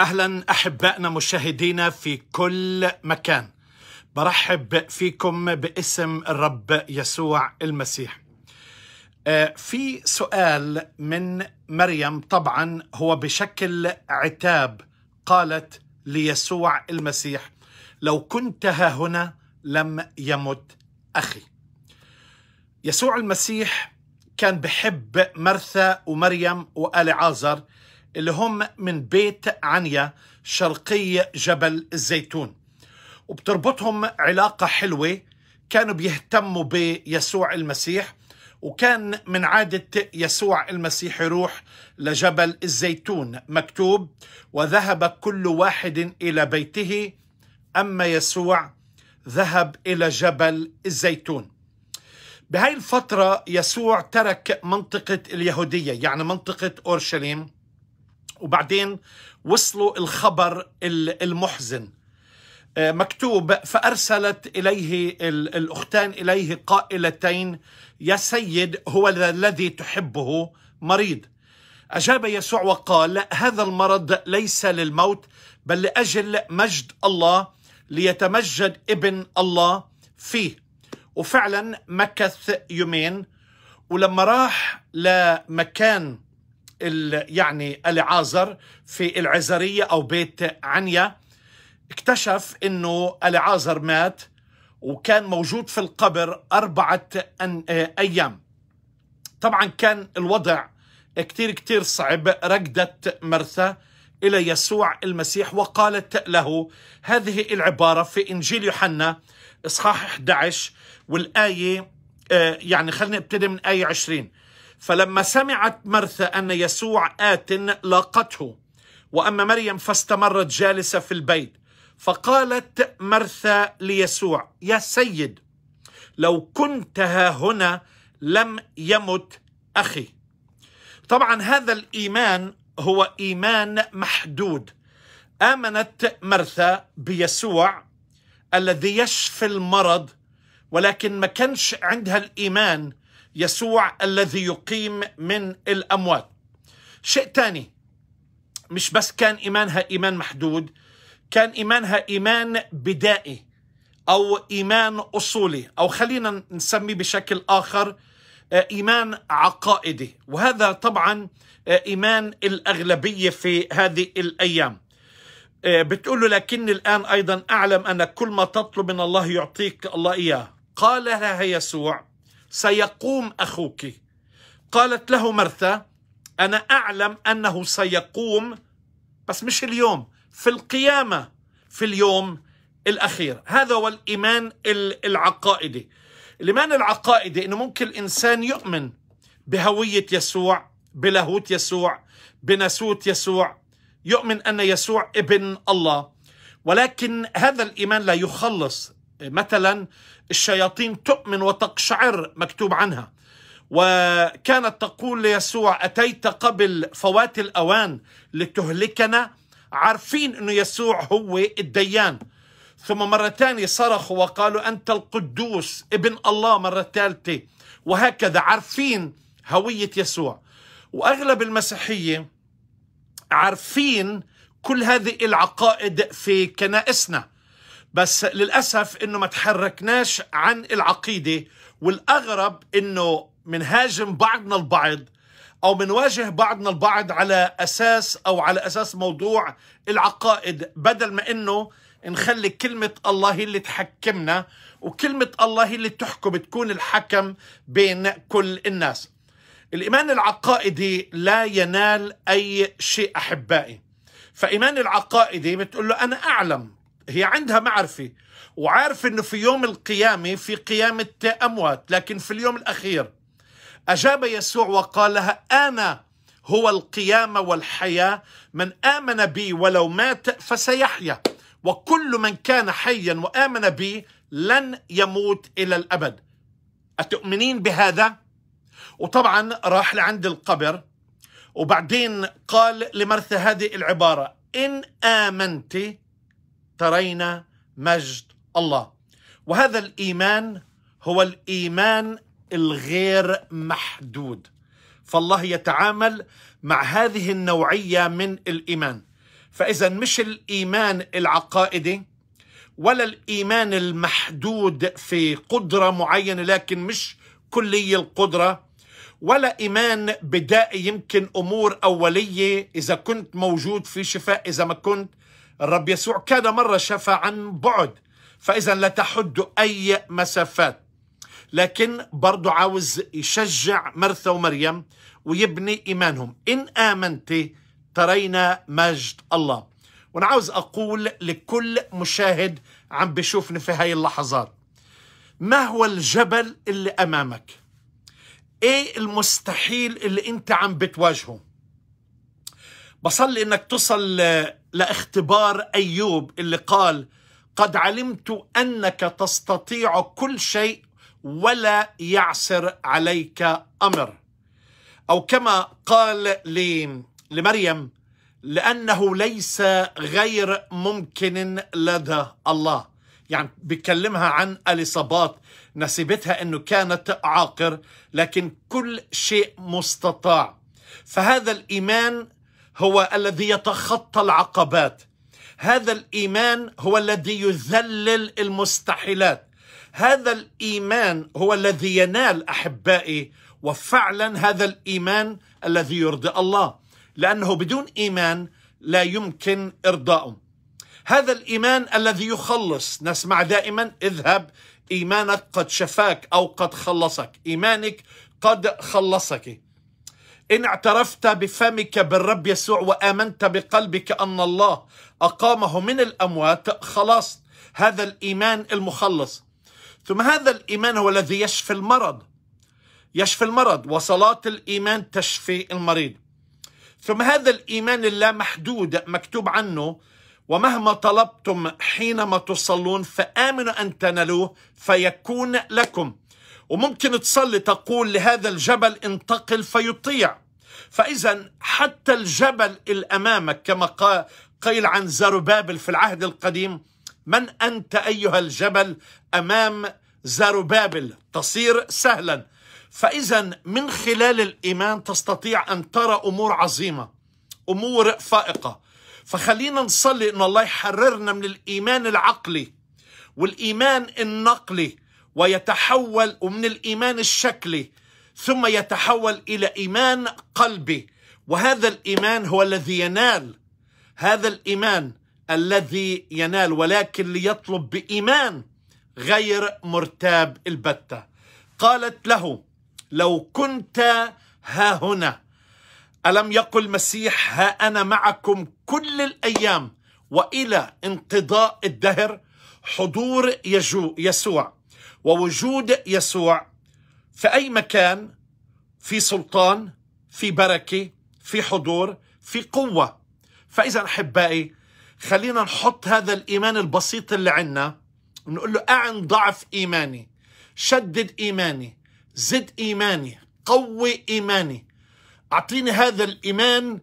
اهلا احبائنا مشاهدينا في كل مكان برحب فيكم باسم الرب يسوع المسيح آه، في سؤال من مريم طبعا هو بشكل عتاب قالت ليسوع المسيح لو كنت ها هنا لم يمت اخي يسوع المسيح كان بحب مرثا ومريم وال عازر اللي هم من بيت عنيا شرقي جبل الزيتون وبتربطهم علاقة حلوة كانوا بيهتموا بيسوع المسيح وكان من عادة يسوع المسيح يروح لجبل الزيتون مكتوب وذهب كل واحد إلى بيته أما يسوع ذهب إلى جبل الزيتون بهاي الفترة يسوع ترك منطقة اليهودية يعني منطقة أورشليم وبعدين وصلوا الخبر المحزن آه، مكتوب فأرسلت إليه الأختان إليه قائلتين يا سيد هو الذي تحبه مريض أجاب يسوع وقال هذا المرض ليس للموت بل لأجل مجد الله ليتمجد ابن الله فيه وفعلا مكث يومين ولما راح لمكان يعني العازر في العزرية أو بيت عنيا اكتشف أنه العازر مات وكان موجود في القبر أربعة آه، أيام طبعا كان الوضع كتير كتير صعب رقدت مرثا إلى يسوع المسيح وقالت له هذه العبارة في إنجيل يوحنا إصحاح 11 والآية آه، يعني خلينا نبتدي من آية 20 فلما سمعت مرثا أن يسوع آت لاقته وأما مريم فاستمرت جالسة في البيت فقالت مرثا ليسوع يا سيد لو كنت ها هنا لم يمت أخي طبعا هذا الإيمان هو إيمان محدود آمنت مرثا بيسوع الذي يشفي المرض ولكن ما كانش عندها الإيمان يسوع الذي يقيم من الأموات شيء ثاني مش بس كان إيمانها إيمان محدود كان إيمانها إيمان بدائي أو إيمان أصولي أو خلينا نسميه بشكل آخر آه، إيمان عقائدي وهذا طبعا آه، إيمان الأغلبية في هذه الأيام آه، بتقول لكن الآن أيضا أعلم أن كل ما تطلب من الله يعطيك الله إياه قال لها يسوع سيقوم اخوك قالت له مرثا انا اعلم انه سيقوم بس مش اليوم في القيامه في اليوم الاخير هذا هو الايمان العقائدي الايمان العقائدي انه ممكن الانسان يؤمن بهويه يسوع بلاهوت يسوع بناسوت يسوع يؤمن ان يسوع ابن الله ولكن هذا الايمان لا يخلص مثلا الشياطين تؤمن وتقشعر مكتوب عنها وكانت تقول ليسوع أتيت قبل فوات الأوان لتهلكنا عارفين أنه يسوع هو الديان ثم مرة ثانية صرخوا وقالوا أنت القدوس ابن الله مرة ثالثة وهكذا عارفين هوية يسوع وأغلب المسيحية عارفين كل هذه العقائد في كنائسنا بس للأسف أنه ما تحركناش عن العقيدة والأغرب أنه منهاجم بعضنا البعض أو منواجه بعضنا البعض على أساس أو على أساس موضوع العقائد بدل ما أنه نخلي كلمة الله هي اللي تحكمنا وكلمة الله هي اللي تحكم تكون الحكم بين كل الناس الإيمان العقائدي لا ينال أي شيء أحبائي فإيمان العقائدي بتقول له أنا أعلم هي عندها معرفة وعارفة أنه في يوم القيامة في قيامة أموات لكن في اليوم الأخير أجاب يسوع وقال لها أنا هو القيامة والحياة من آمن بي ولو مات فسيحيا وكل من كان حيا وآمن بي لن يموت إلى الأبد أتؤمنين بهذا؟ وطبعا راح لعند القبر وبعدين قال لمرثى هذه العبارة إن آمنت ترين مجد الله وهذا الايمان هو الايمان الغير محدود فالله يتعامل مع هذه النوعيه من الايمان فاذا مش الايمان العقائدي ولا الايمان المحدود في قدره معينه لكن مش كلي القدره ولا ايمان بدائي يمكن امور اوليه اذا كنت موجود في شفاء اذا ما كنت الرب يسوع كان مرة شفى عن بعد فإذا لا تحد أي مسافات لكن برضو عاوز يشجع مرثا ومريم ويبني إيمانهم إن آمنت ترين مجد الله وأنا عاوز أقول لكل مشاهد عم بشوفني في هاي اللحظات ما هو الجبل اللي أمامك؟ إيه المستحيل اللي أنت عم بتواجهه؟ بصلي انك تصل لاختبار ايوب اللي قال قد علمت انك تستطيع كل شيء ولا يعسر عليك امر او كما قال لمريم لانه ليس غير ممكن لدى الله يعني بيكلمها عن اليصابات نسبتها انه كانت عاقر لكن كل شيء مستطاع فهذا الايمان هو الذي يتخطى العقبات هذا الايمان هو الذي يذلل المستحيلات هذا الايمان هو الذي ينال احبائي وفعلا هذا الايمان الذي يرضي الله لانه بدون ايمان لا يمكن ارضائه هذا الايمان الذي يخلص نسمع دائما اذهب ايمانك قد شفاك او قد خلصك ايمانك قد خلصك إن اعترفت بفمك بالرب يسوع وآمنت بقلبك أن الله أقامه من الأموات خلاص هذا الإيمان المخلص ثم هذا الإيمان هو الذي يشفي المرض يشفي المرض وصلاة الإيمان تشفي المريض ثم هذا الإيمان اللامحدود مكتوب عنه ومهما طلبتم حينما تصلون فآمنوا أن تنالوه فيكون لكم وممكن تصلي تقول لهذا الجبل انتقل فيطيع فإذا حتى الجبل الأمامك كما قيل عن زربابل في العهد القديم من أنت أيها الجبل أمام زربابل تصير سهلا فإذا من خلال الإيمان تستطيع أن ترى أمور عظيمة أمور فائقة فخلينا نصلي أن الله يحررنا من الإيمان العقلي والإيمان النقلي ويتحول ومن الإيمان الشكلي ثم يتحول إلى إيمان قلبي وهذا الإيمان هو الذي ينال هذا الإيمان الذي ينال ولكن ليطلب بإيمان غير مرتاب البتة قالت له لو كنت ها هنا ألم يقل المسيح ها أنا معكم كل الأيام وإلى انقضاء الدهر حضور يسوع ووجود يسوع في أي مكان في سلطان في بركة في حضور في قوة فإذا أحبائي خلينا نحط هذا الإيمان البسيط اللي عنا نقول له أعن ضعف إيماني شدد إيماني زد إيماني قوي إيماني أعطيني هذا الإيمان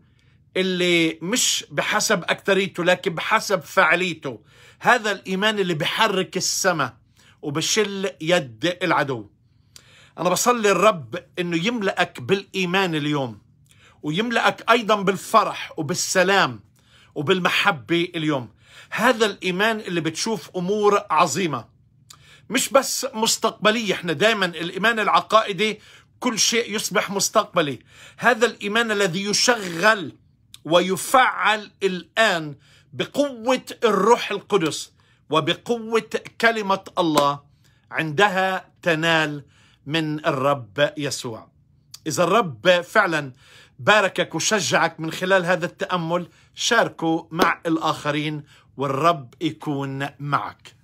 اللي مش بحسب أكتريته لكن بحسب فعليته هذا الإيمان اللي بحرك السماء وبشل يد العدو أنا بصلي الرب أنه يملأك بالإيمان اليوم ويملأك أيضا بالفرح وبالسلام وبالمحبة اليوم هذا الإيمان اللي بتشوف أمور عظيمة مش بس مستقبلية احنا دايما الإيمان العقائدي كل شيء يصبح مستقبلي هذا الإيمان الذي يشغل ويفعل الآن بقوة الروح القدس وبقوة كلمة الله عندها تنال من الرب يسوع إذا الرب فعلا باركك وشجعك من خلال هذا التأمل شاركه مع الآخرين والرب يكون معك